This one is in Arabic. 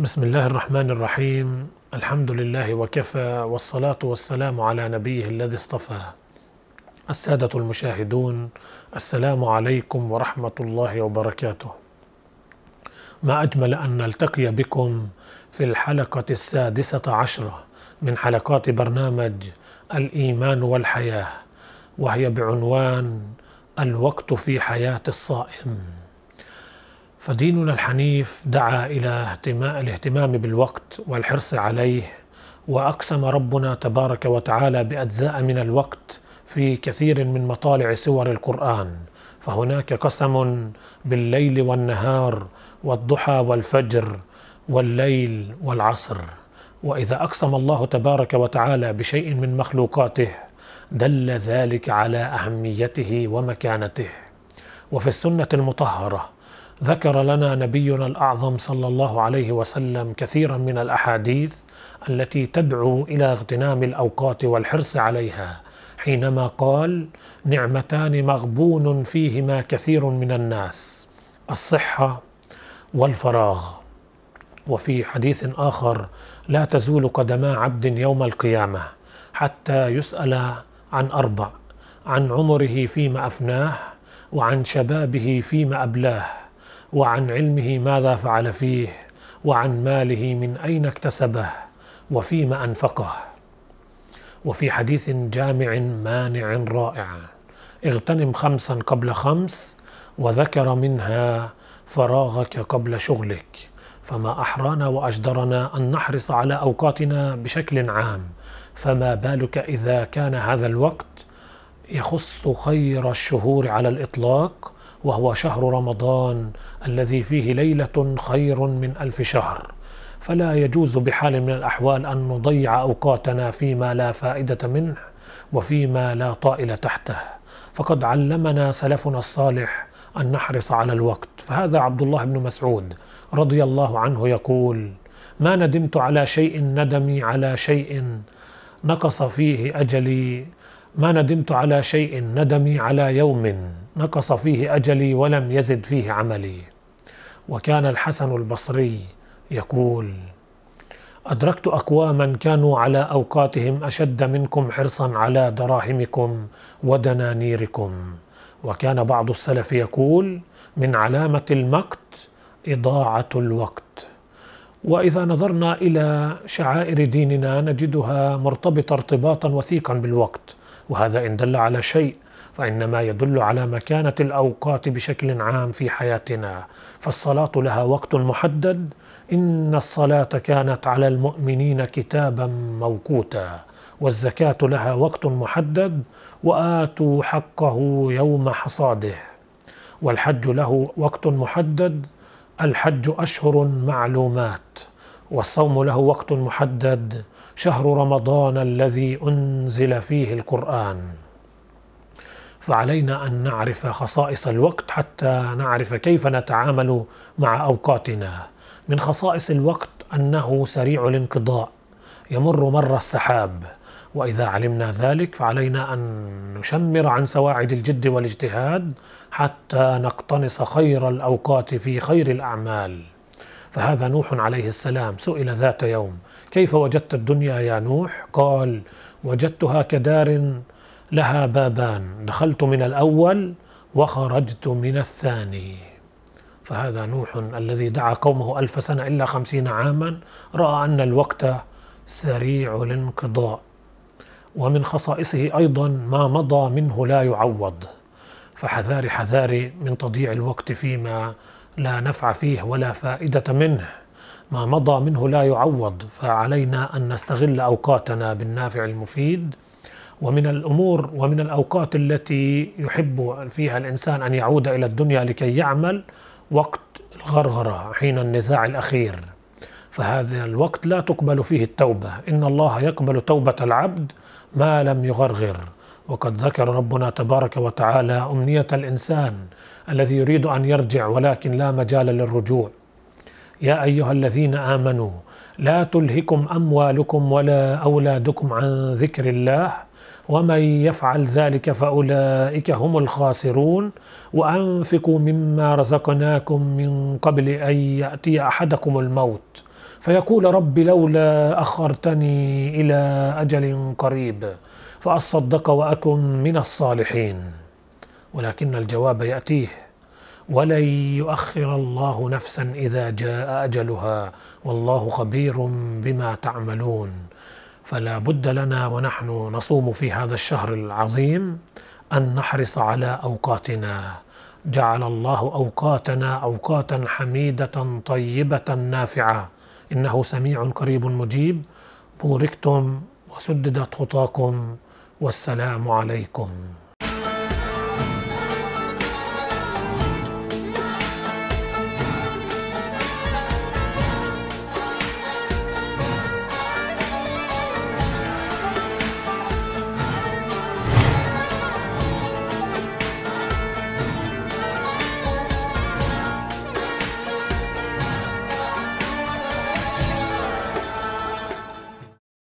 بسم الله الرحمن الرحيم الحمد لله وكفى والصلاة والسلام على نبيه الذي اصطفى السادة المشاهدون السلام عليكم ورحمة الله وبركاته ما أجمل أن نلتقي بكم في الحلقة السادسة عشرة من حلقات برنامج الإيمان والحياة وهي بعنوان الوقت في حياة الصائم فديننا الحنيف دعا إلى الاهتمام بالوقت والحرص عليه وأقسم ربنا تبارك وتعالى بأجزاء من الوقت في كثير من مطالع سور القرآن فهناك قسم بالليل والنهار والضحى والفجر والليل والعصر وإذا أقسم الله تبارك وتعالى بشيء من مخلوقاته دل ذلك على أهميته ومكانته وفي السنة المطهرة ذكر لنا نبينا الاعظم صلى الله عليه وسلم كثيرا من الاحاديث التي تدعو الى اغتنام الاوقات والحرص عليها حينما قال نعمتان مغبون فيهما كثير من الناس الصحه والفراغ وفي حديث اخر لا تزول قدما عبد يوم القيامه حتى يسال عن اربع عن عمره فيما افناه وعن شبابه فيما ابلاه وعن علمه ماذا فعل فيه وعن ماله من اين اكتسبه وفيما انفقه وفي حديث جامع مانع رائع اغتنم خمسا قبل خمس وذكر منها فراغك قبل شغلك فما احرانا واجدرنا ان نحرص على اوقاتنا بشكل عام فما بالك اذا كان هذا الوقت يخص خير الشهور على الاطلاق وهو شهر رمضان الذي فيه ليله خير من الف شهر فلا يجوز بحال من الاحوال ان نضيع اوقاتنا فيما لا فائده منه وفيما لا طائل تحته فقد علمنا سلفنا الصالح ان نحرص على الوقت فهذا عبد الله بن مسعود رضي الله عنه يقول ما ندمت على شيء ندمي على شيء نقص فيه اجلي ما ندمت على شيء ندمي على يوم نقص فيه اجلي ولم يزد فيه عملي وكان الحسن البصري يقول ادركت اقواما كانوا على اوقاتهم اشد منكم حرصا على دراهمكم ودنانيركم وكان بعض السلف يقول من علامه المقت اضاعه الوقت واذا نظرنا الى شعائر ديننا نجدها مرتبطه ارتباطا وثيقا بالوقت وهذا إن دل على شيء فإنما يدل على مكانة الأوقات بشكل عام في حياتنا فالصلاة لها وقت محدد إن الصلاة كانت على المؤمنين كتابا موقوتا والزكاة لها وقت محدد وآتوا حقه يوم حصاده والحج له وقت محدد الحج أشهر معلومات والصوم له وقت محدد شهر رمضان الذي انزل فيه القران فعلينا ان نعرف خصائص الوقت حتى نعرف كيف نتعامل مع اوقاتنا من خصائص الوقت انه سريع الانقضاء يمر مر السحاب واذا علمنا ذلك فعلينا ان نشمر عن سواعد الجد والاجتهاد حتى نقتنص خير الاوقات في خير الاعمال فهذا نوح عليه السلام سئل ذات يوم كيف وجدت الدنيا يا نوح قال وجدتها كدار لها بابان دخلت من الاول وخرجت من الثاني فهذا نوح الذي دعا قومه ألف سنة إلا خمسين عاما رأى أن الوقت سريع الانقضاء ومن خصائصه أيضا ما مضى منه لا يعوض فحذاري حذاري من تضييع الوقت فيما لا نفع فيه ولا فائدة منه ما مضى منه لا يعوض فعلينا أن نستغل أوقاتنا بالنافع المفيد ومن الأمور ومن الأوقات التي يحب فيها الإنسان أن يعود إلى الدنيا لكي يعمل وقت الغرغرة حين النزاع الأخير فهذا الوقت لا تقبل فيه التوبة إن الله يقبل توبة العبد ما لم يغرغر وقد ذكر ربنا تبارك وتعالى امنيه الانسان الذي يريد ان يرجع ولكن لا مجال للرجوع يا ايها الذين امنوا لا تلهكم اموالكم ولا اولادكم عن ذكر الله ومن يفعل ذلك فاولئك هم الخاسرون وانفقوا مما رزقناكم من قبل ان ياتي احدكم الموت فيقول رب لولا أخرتني إلى أجل قريب فأصدق وأكن من الصالحين ولكن الجواب يأتيه ولن يؤخر الله نفسا إذا جاء أجلها والله خبير بما تعملون فلا بد لنا ونحن نصوم في هذا الشهر العظيم أن نحرص على أوقاتنا جعل الله أوقاتنا أوقاتا حميدة طيبة نافعة إنه سميع قريب مجيب بوركتم وسددت خطاكم والسلام عليكم